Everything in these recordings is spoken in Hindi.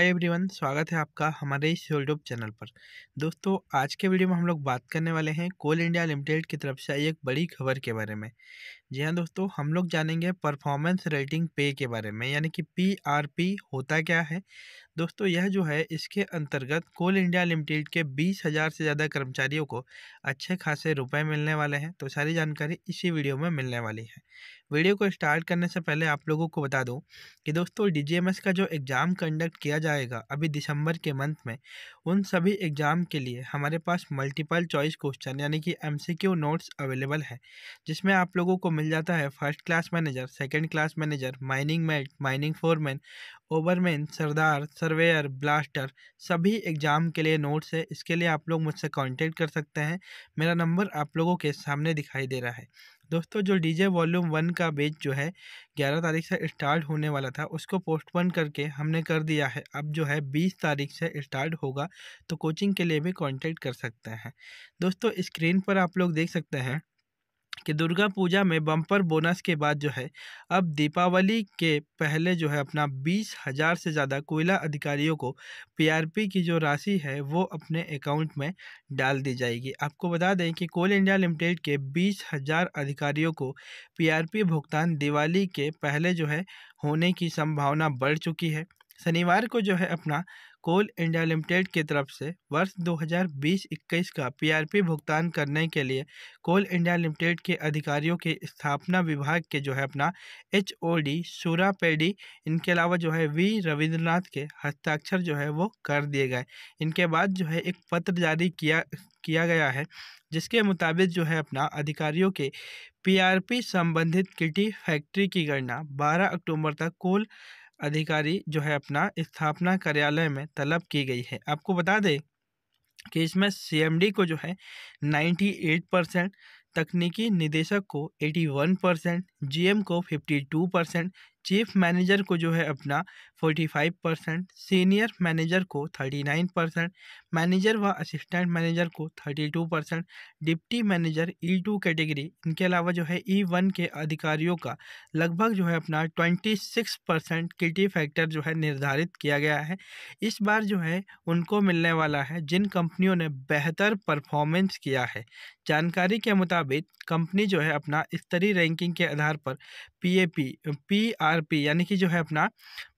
हाय एवरीवन स्वागत है आपका हमारे इस यूट्यूब चैनल पर दोस्तों आज के वीडियो में हम लोग बात करने वाले हैं कोल इंडिया लिमिटेड की तरफ से एक बड़ी खबर के बारे में जी हाँ दोस्तों हम लोग जानेंगे परफॉर्मेंस रेटिंग पे के बारे में यानी कि पी आर पी होता क्या है दोस्तों यह जो है इसके अंतर्गत कोल इंडिया लिमिटेड के बीस हज़ार से ज़्यादा कर्मचारियों को अच्छे खासे रुपए मिलने वाले हैं तो सारी जानकारी इसी वीडियो में मिलने वाली है वीडियो को स्टार्ट करने से पहले आप लोगों को बता दूँ कि दोस्तों एस का जो एग्ज़ाम कंडक्ट किया जाएगा अभी दिसंबर के मंथ में उन सभी एग्ज़ाम के लिए हमारे पास मल्टीपल चॉइस क्वेश्चन यानी कि क्यू नोट्स अवेलेबल है जिसमें आप लोगों को मिल जाता है first class manager second class manager mining mate mining foreman overman sardar surveyor blaster सभी एग्ज़ाम के लिए नोट्स है इसके लिए आप लोग मुझसे कांटेक्ट कर सकते हैं मेरा नंबर आप लोगों के सामने दिखाई दे रहा है दोस्तों जो डीजे वॉल्यूम वन का बेच जो है ग्यारह तारीख से स्टार्ट होने वाला था उसको पोस्टपोन करके हमने कर दिया है अब जो है बीस तारीख से स्टार्ट होगा तो कोचिंग के लिए भी कांटेक्ट कर सकते हैं दोस्तों स्क्रीन पर आप लोग देख सकते हैं कि दुर्गा पूजा में बम्पर बोनस के बाद जो है अब दीपावली के पहले जो है अपना बीस हज़ार से ज़्यादा कोयला अधिकारियों को पीआरपी की जो राशि है वो अपने अकाउंट में डाल दी जाएगी आपको बता दें कि कोल इंडिया लिमिटेड के बीस हज़ार अधिकारियों को पीआरपी भुगतान दिवाली के पहले जो है होने की संभावना बढ़ चुकी है शनिवार को जो है अपना कोल इंडिया लिमिटेड की तरफ से वर्ष 2020-21 का पीआरपी भुगतान करने के लिए कोल इंडिया लिमिटेड के अधिकारियों के स्थापना विभाग के जो है अपना एच ओ डी सूरा पेडी इनके अलावा जो है वी रविंद्रनाथ के हस्ताक्षर जो है वो कर दिए गए इनके बाद जो है एक पत्र जारी किया किया गया है जिसके मुताबिक जो है अपना अधिकारियों के पीआरपी संबंधित किटी फैक्ट्री की गणना 12 अक्टूबर तक कोल अधिकारी जो है अपना स्थापना कार्यालय में तलब की गई है आपको बता दें कि इसमें सीएमडी को जो है 98 परसेंट तकनीकी निदेशक को 81 परसेंट जीएम को 52 परसेंट चीफ मैनेजर को जो है अपना 45 परसेंट सीनियर मैनेजर को 39 परसेंट मैनेजर व असिस्टेंट मैनेजर को 32 percent deputy manager E two category इनके अलावा जो है ई e वन के अधिकारियों का लगभग जो है अपना 26 परसेंट किटी फैक्टर जो है निर्धारित किया गया है इस बार जो है उनको मिलने वाला है जिन कंपनियों ने बेहतर परफॉर्मेंस किया है जानकारी के मुताबिक कंपनी जो है अपना स्तरीय रैंकिंग के आधार आधार पर P A P P R P यानी कि जो है अपना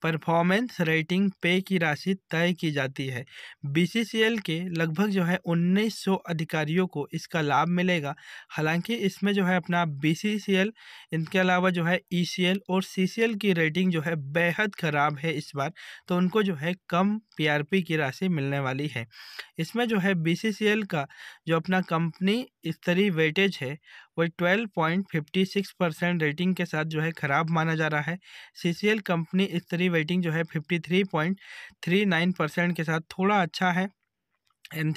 परफॉर्मेंस रेटिंग पे की राशि तय की जाती है बी के लगभग जो है उन्नीस सौ अधिकारियों को इसका लाभ मिलेगा हालांकि इसमें जो है अपना बी सी सी एल इनके अलावा जो है ई सी एल और सी सी एल की रेटिंग जो है बेहद ख़राब है इस बार तो उनको जो है कम पी आर पी की राशि मिलने वाली है इसमें जो है बी सी सी एल का जो अपना कंपनी स्तरीय वेटेज है वह twelve point fifty six percent rating के साथ जो है ख़राब माना जा रहा है सी कंपनी स्तरीय वेटिंग जो है fifty three point three nine percent के साथ थोड़ा अच्छा है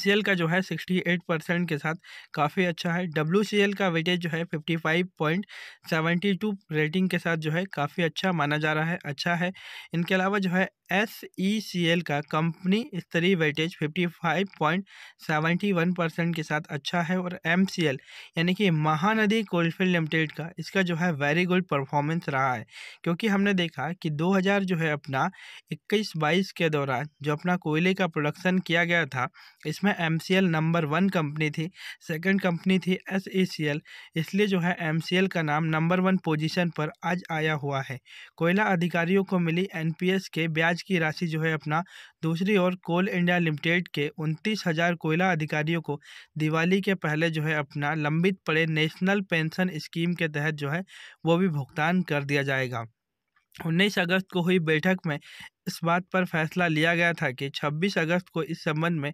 एल का जो है 68 परसेंट के साथ काफ़ी अच्छा है डब्ल्यू का वेटेज जो है 55.72 रेटिंग के साथ जो है काफ़ी अच्छा माना जा रहा है अच्छा है इनके अलावा जो है एस ई सी एल का कंपनी स्तरीय वेटेज 55.71 परसेंट के साथ अच्छा है और एम सी एल यानी कि महानदी कोलफील्ड लिमिटेड का इसका जो है वेरी गुड परफॉर्मेंस रहा है क्योंकि हमने देखा कि 2000 जो है अपना 21-22 के दौरान जो अपना कोयले का प्रोडक्शन किया गया था इसमें M C L number one company थी सेकंड कंपनी थी एस ई सी एल इसलिए जो है एम सी एल का नाम नंबर वन पोजिशन पर आज आया हुआ है कोयला अधिकारियों को मिली एन पी एस के ब्याज ब्याज की राशि जो है अपना दूसरी ओर कोल इंडिया लिमिटेड के उनतीस हज़ार कोयला अधिकारियों को दिवाली के पहले जो है अपना लंबित पड़े नेशनल पेंशन स्कीम के तहत जो है वो भी भुगतान कर दिया जाएगा उन्नीस अगस्त को हुई बैठक में इस बात पर फैसला लिया गया था कि 26 अगस्त को इस संबंध में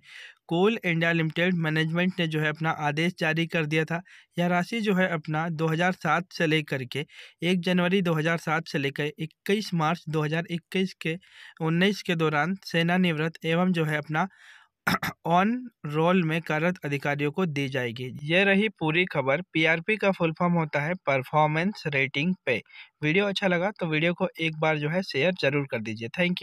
कोल इंडिया लिमिटेड मैनेजमेंट ने जो है अपना आदेश जारी कर दिया था यह राशि जो है अपना 2007 से लेकर के 1 जनवरी 2007 से लेकर 21 मार्च 2021 के 19 के दौरान सेनानिवृत्त एवं जो है अपना ऑन रोल में कार्यरत अधिकारियों को दी जाएगी यह रही पूरी खबर पीआरपी का फुल फॉर्म होता है परफॉर्मेंस रेटिंग पे वीडियो अच्छा लगा तो वीडियो को एक बार जो है शेयर जरूर कर दीजिए थैंक यू